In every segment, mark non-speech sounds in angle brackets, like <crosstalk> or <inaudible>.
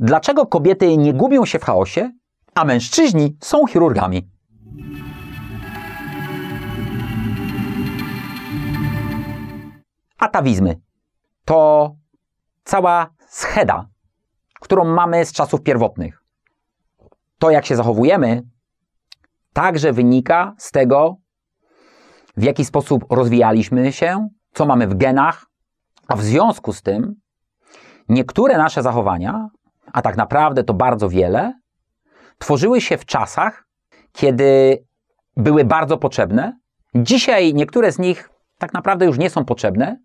Dlaczego kobiety nie gubią się w chaosie, a mężczyźni są chirurgami? Atawizmy to cała scheda, którą mamy z czasów pierwotnych. To, jak się zachowujemy, także wynika z tego, w jaki sposób rozwijaliśmy się, co mamy w genach, a w związku z tym niektóre nasze zachowania a tak naprawdę to bardzo wiele, tworzyły się w czasach, kiedy były bardzo potrzebne. Dzisiaj niektóre z nich tak naprawdę już nie są potrzebne,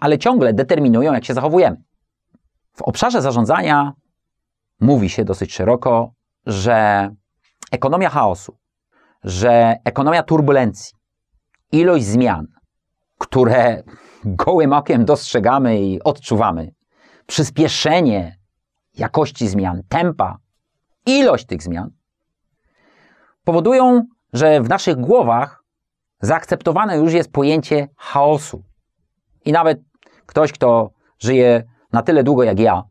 ale ciągle determinują, jak się zachowujemy. W obszarze zarządzania mówi się dosyć szeroko, że ekonomia chaosu, że ekonomia turbulencji, ilość zmian, które gołym okiem dostrzegamy i odczuwamy, przyspieszenie jakości zmian, tempa, ilość tych zmian, powodują, że w naszych głowach zaakceptowane już jest pojęcie chaosu. I nawet ktoś, kto żyje na tyle długo jak ja,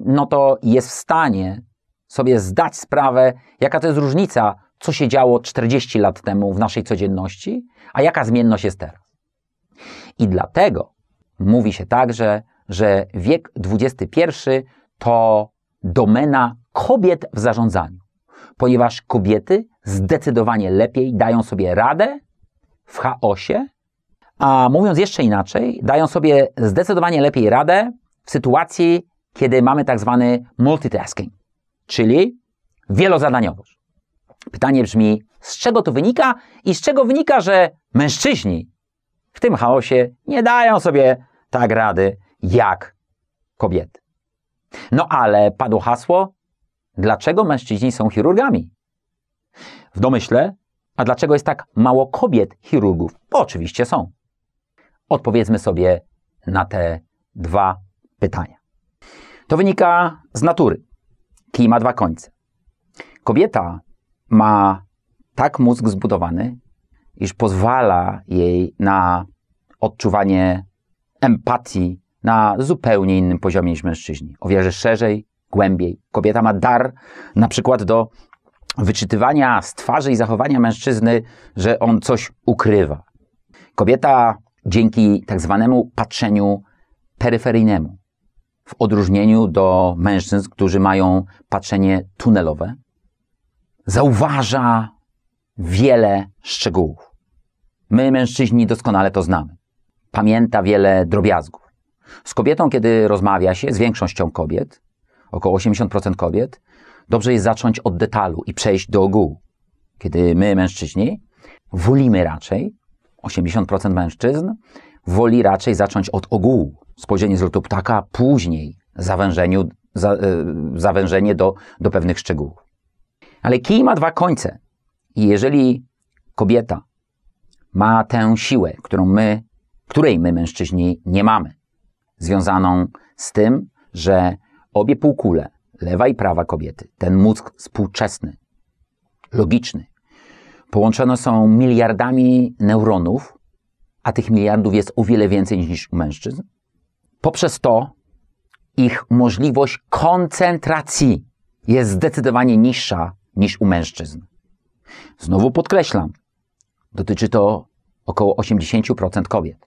no to jest w stanie sobie zdać sprawę, jaka to jest różnica, co się działo 40 lat temu w naszej codzienności, a jaka zmienność jest teraz. I dlatego mówi się także, że wiek XXI to domena kobiet w zarządzaniu, ponieważ kobiety zdecydowanie lepiej dają sobie radę w chaosie, a mówiąc jeszcze inaczej, dają sobie zdecydowanie lepiej radę w sytuacji, kiedy mamy tak zwany multitasking, czyli wielozadaniowość. Pytanie brzmi, z czego to wynika i z czego wynika, że mężczyźni w tym chaosie nie dają sobie tak rady jak kobiety. No ale padło hasło, dlaczego mężczyźni są chirurgami? W domyśle, a dlaczego jest tak mało kobiet chirurgów? Bo oczywiście są. Odpowiedzmy sobie na te dwa pytania. To wynika z natury. Kij ma dwa końce. Kobieta ma tak mózg zbudowany, iż pozwala jej na odczuwanie empatii na zupełnie innym poziomie niż mężczyźni. O wierze szerzej, głębiej. Kobieta ma dar na przykład do wyczytywania z twarzy i zachowania mężczyzny, że on coś ukrywa. Kobieta dzięki tak zwanemu patrzeniu peryferyjnemu, w odróżnieniu do mężczyzn, którzy mają patrzenie tunelowe, zauważa wiele szczegółów. My, mężczyźni, doskonale to znamy. Pamięta wiele drobiazgów. Z kobietą, kiedy rozmawia się, z większością kobiet, około 80% kobiet, dobrze jest zacząć od detalu i przejść do ogółu. Kiedy my, mężczyźni, wolimy raczej, 80% mężczyzn woli raczej zacząć od ogółu. Spojrzenie z lotu ptaka, później zawężeniu, za, e, zawężenie do, do pewnych szczegółów. Ale kij ma dwa końce. I jeżeli kobieta ma tę siłę, którą my, której my mężczyźni nie mamy, związaną z tym, że obie półkule, lewa i prawa kobiety, ten mózg współczesny, logiczny, połączone są miliardami neuronów, a tych miliardów jest o wiele więcej niż u mężczyzn, poprzez to ich możliwość koncentracji jest zdecydowanie niższa niż u mężczyzn. Znowu podkreślam, dotyczy to około 80% kobiet.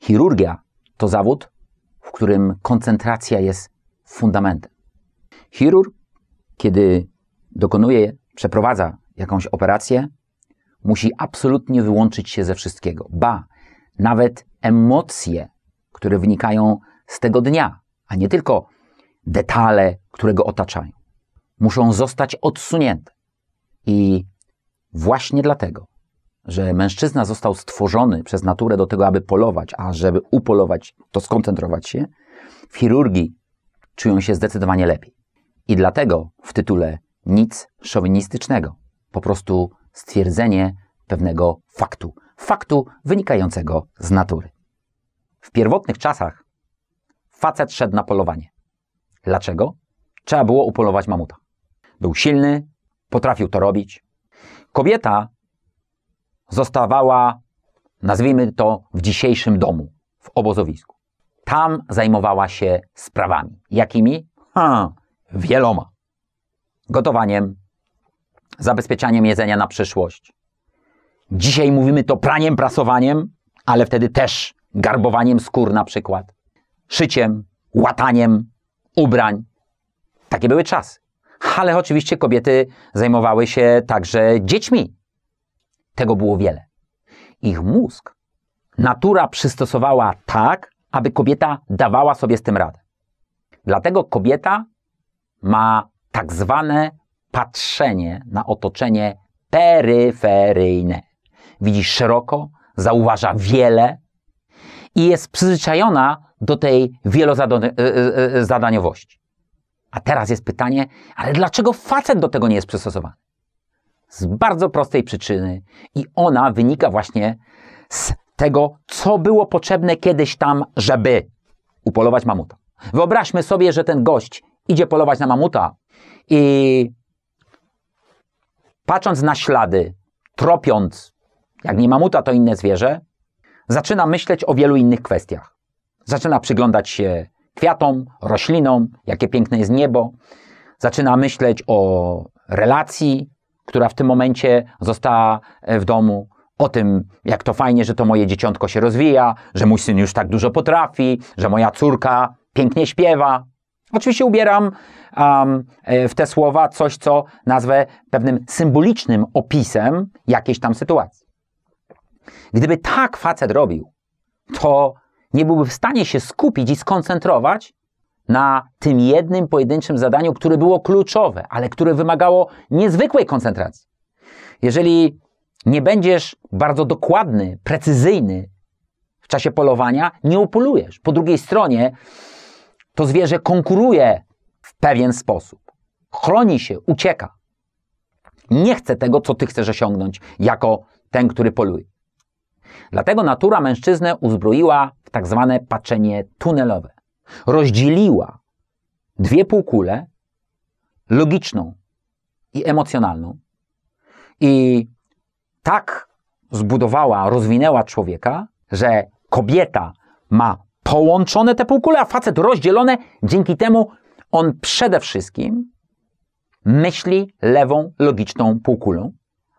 Chirurgia to zawód, w którym koncentracja jest fundamentem. Chirurg, kiedy dokonuje, przeprowadza jakąś operację, musi absolutnie wyłączyć się ze wszystkiego. Ba, nawet emocje, które wynikają z tego dnia, a nie tylko detale, które go otaczają, muszą zostać odsunięte. I właśnie dlatego że mężczyzna został stworzony przez naturę do tego, aby polować, a żeby upolować, to skoncentrować się, w chirurgii czują się zdecydowanie lepiej. I dlatego w tytule nic szowinistycznego, po prostu stwierdzenie pewnego faktu, faktu wynikającego z natury. W pierwotnych czasach facet szedł na polowanie. Dlaczego? Trzeba było upolować mamuta. Był silny, potrafił to robić. Kobieta zostawała, nazwijmy to, w dzisiejszym domu, w obozowisku. Tam zajmowała się sprawami. Jakimi? Ha, wieloma. Gotowaniem, zabezpieczaniem jedzenia na przyszłość. Dzisiaj mówimy to praniem, prasowaniem, ale wtedy też garbowaniem skór na przykład, szyciem, łataniem ubrań. Takie były czasy. Ale oczywiście kobiety zajmowały się także dziećmi. Tego było wiele. Ich mózg natura przystosowała tak, aby kobieta dawała sobie z tym radę. Dlatego kobieta ma tak zwane patrzenie na otoczenie peryferyjne. Widzi szeroko, zauważa wiele i jest przyzwyczajona do tej wielozadaniowości. E, e, e, A teraz jest pytanie, ale dlaczego facet do tego nie jest przystosowany? z bardzo prostej przyczyny i ona wynika właśnie z tego, co było potrzebne kiedyś tam, żeby upolować mamuta. Wyobraźmy sobie, że ten gość idzie polować na mamuta i patrząc na ślady, tropiąc, jak nie mamuta, to inne zwierzę, zaczyna myśleć o wielu innych kwestiach. Zaczyna przyglądać się kwiatom, roślinom, jakie piękne jest niebo, zaczyna myśleć o relacji która w tym momencie została e, w domu, o tym, jak to fajnie, że to moje dzieciątko się rozwija, że mój syn już tak dużo potrafi, że moja córka pięknie śpiewa. Oczywiście ubieram um, w te słowa coś, co nazwę pewnym symbolicznym opisem jakiejś tam sytuacji. Gdyby tak facet robił, to nie byłby w stanie się skupić i skoncentrować na tym jednym pojedynczym zadaniu, które było kluczowe, ale które wymagało niezwykłej koncentracji. Jeżeli nie będziesz bardzo dokładny, precyzyjny w czasie polowania, nie upolujesz. Po drugiej stronie to zwierzę konkuruje w pewien sposób. Chroni się, ucieka. Nie chce tego, co ty chcesz osiągnąć jako ten, który poluje. Dlatego natura mężczyznę uzbroiła w tak zwane patrzenie tunelowe rozdzieliła dwie półkule logiczną i emocjonalną i tak zbudowała, rozwinęła człowieka, że kobieta ma połączone te półkule, a facet rozdzielone, dzięki temu on przede wszystkim myśli lewą logiczną półkulą,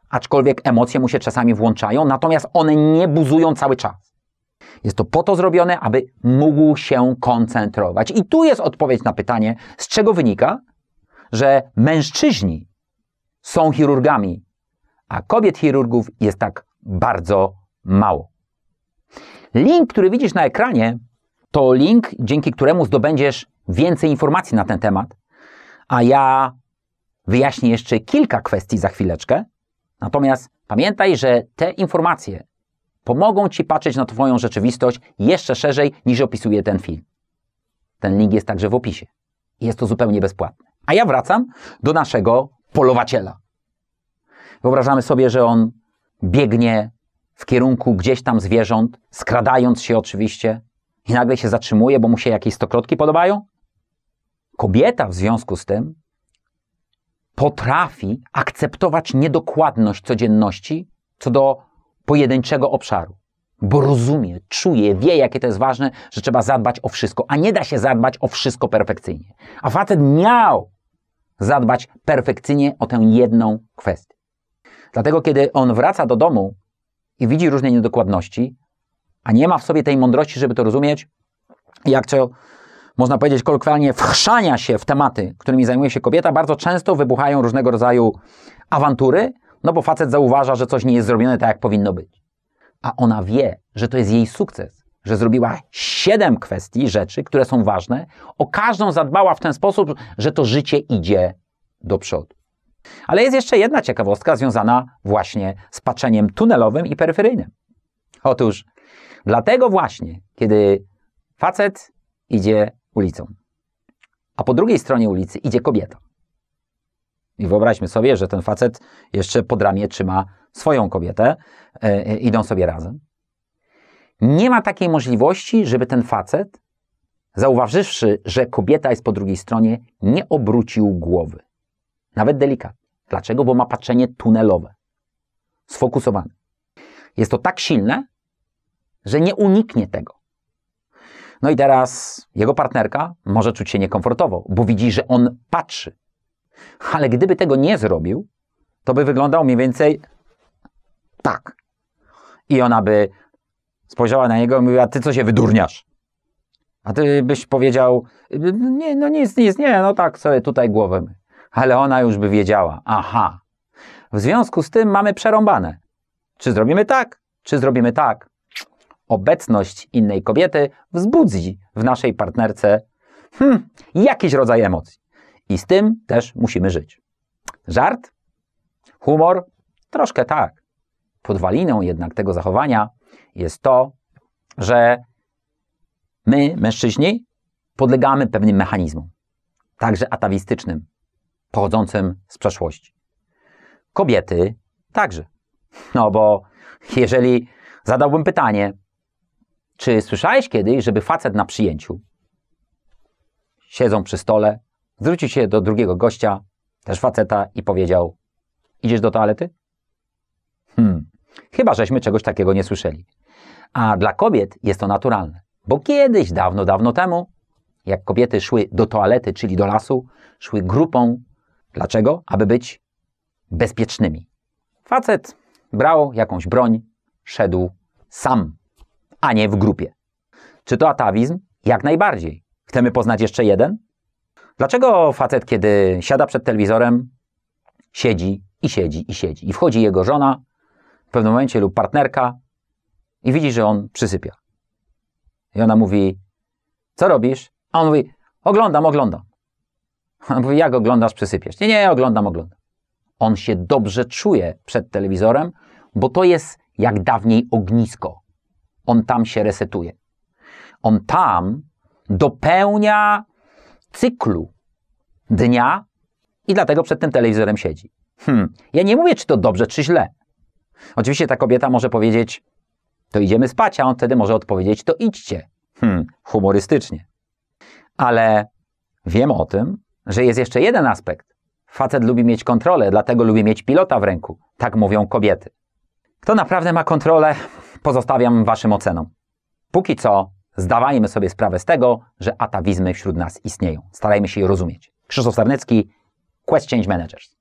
aczkolwiek emocje mu się czasami włączają, natomiast one nie buzują cały czas. Jest to po to zrobione, aby mógł się koncentrować. I tu jest odpowiedź na pytanie, z czego wynika, że mężczyźni są chirurgami, a kobiet chirurgów jest tak bardzo mało. Link, który widzisz na ekranie, to link, dzięki któremu zdobędziesz więcej informacji na ten temat, a ja wyjaśnię jeszcze kilka kwestii za chwileczkę. Natomiast pamiętaj, że te informacje pomogą Ci patrzeć na Twoją rzeczywistość jeszcze szerzej niż opisuje ten film. Ten link jest także w opisie. Jest to zupełnie bezpłatne. A ja wracam do naszego polowaciela. Wyobrażamy sobie, że on biegnie w kierunku gdzieś tam zwierząt, skradając się oczywiście, i nagle się zatrzymuje, bo mu się jakieś stokrotki podobają. Kobieta w związku z tym potrafi akceptować niedokładność codzienności co do pojedynczego obszaru, bo rozumie, czuje, wie, jakie to jest ważne, że trzeba zadbać o wszystko, a nie da się zadbać o wszystko perfekcyjnie. A facet miał zadbać perfekcyjnie o tę jedną kwestię. Dlatego, kiedy on wraca do domu i widzi różne niedokładności, a nie ma w sobie tej mądrości, żeby to rozumieć, jak to można powiedzieć kolokwialnie, wchrzania się w tematy, którymi zajmuje się kobieta, bardzo często wybuchają różnego rodzaju awantury, no bo facet zauważa, że coś nie jest zrobione tak, jak powinno być. A ona wie, że to jest jej sukces, że zrobiła siedem kwestii, rzeczy, które są ważne. O każdą zadbała w ten sposób, że to życie idzie do przodu. Ale jest jeszcze jedna ciekawostka związana właśnie z patrzeniem tunelowym i peryferyjnym. Otóż dlatego właśnie, kiedy facet idzie ulicą, a po drugiej stronie ulicy idzie kobieta, i wyobraźmy sobie, że ten facet jeszcze pod ramię trzyma swoją kobietę, yy, idą sobie razem. Nie ma takiej możliwości, żeby ten facet, zauważywszy, że kobieta jest po drugiej stronie, nie obrócił głowy. Nawet delikatnie. Dlaczego? Bo ma patrzenie tunelowe, sfokusowane. Jest to tak silne, że nie uniknie tego. No i teraz jego partnerka może czuć się niekomfortowo, bo widzi, że on patrzy ale gdyby tego nie zrobił, to by wyglądał mniej więcej tak. I ona by spojrzała na niego i mówiła, ty co się wydurniasz? A ty byś powiedział, nie, no nic, nic, nie, no tak sobie tutaj głowę. Ale ona już by wiedziała, aha. W związku z tym mamy przerąbane. Czy zrobimy tak, czy zrobimy tak. Obecność innej kobiety wzbudzi w naszej partnerce hmm, jakiś rodzaj emocji. I z tym też musimy żyć. Żart? Humor? Troszkę tak. Podwaliną jednak tego zachowania jest to, że my, mężczyźni, podlegamy pewnym mechanizmom, także atawistycznym, pochodzącym z przeszłości. Kobiety także. No bo jeżeli zadałbym pytanie, czy słyszałeś kiedyś, żeby facet na przyjęciu siedzą przy stole, Zwrócił się do drugiego gościa, też faceta, i powiedział: Idziesz do toalety? Hmm, chyba żeśmy czegoś takiego nie słyszeli. A dla kobiet jest to naturalne, bo kiedyś, dawno, dawno temu, jak kobiety szły do toalety, czyli do lasu, szły grupą. Dlaczego? Aby być bezpiecznymi. Facet brał jakąś broń, szedł sam, a nie w grupie. Czy to atawizm? Jak najbardziej. Chcemy poznać jeszcze jeden? Dlaczego facet, kiedy siada przed telewizorem, siedzi i siedzi i siedzi i wchodzi jego żona w pewnym momencie lub partnerka i widzi, że on przysypia. I ona mówi, co robisz? A on mówi, oglądam, oglądam. <laughs> On mówi, jak oglądasz, przysypiesz. Nie, nie, oglądam, oglądam. On się dobrze czuje przed telewizorem, bo to jest jak dawniej ognisko. On tam się resetuje. On tam dopełnia cyklu dnia i dlatego przed tym telewizorem siedzi. Hmm, ja nie mówię, czy to dobrze, czy źle. Oczywiście ta kobieta może powiedzieć, to idziemy spać, a on wtedy może odpowiedzieć, to idźcie. Hmm, humorystycznie. Ale wiem o tym, że jest jeszcze jeden aspekt. Facet lubi mieć kontrolę, dlatego lubi mieć pilota w ręku. Tak mówią kobiety. Kto naprawdę ma kontrolę, pozostawiam waszym ocenom. Póki co Zdawajmy sobie sprawę z tego, że atawizmy wśród nas istnieją. Starajmy się je rozumieć. Krzysztof Sarnecki, Quest Change Managers.